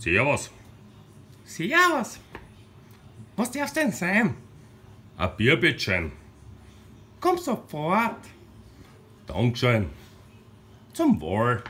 Servus. Servus. Was darf's denn sein? Ein Bier bitteschön. Komm sofort. Dankeschön. Zum Wohl.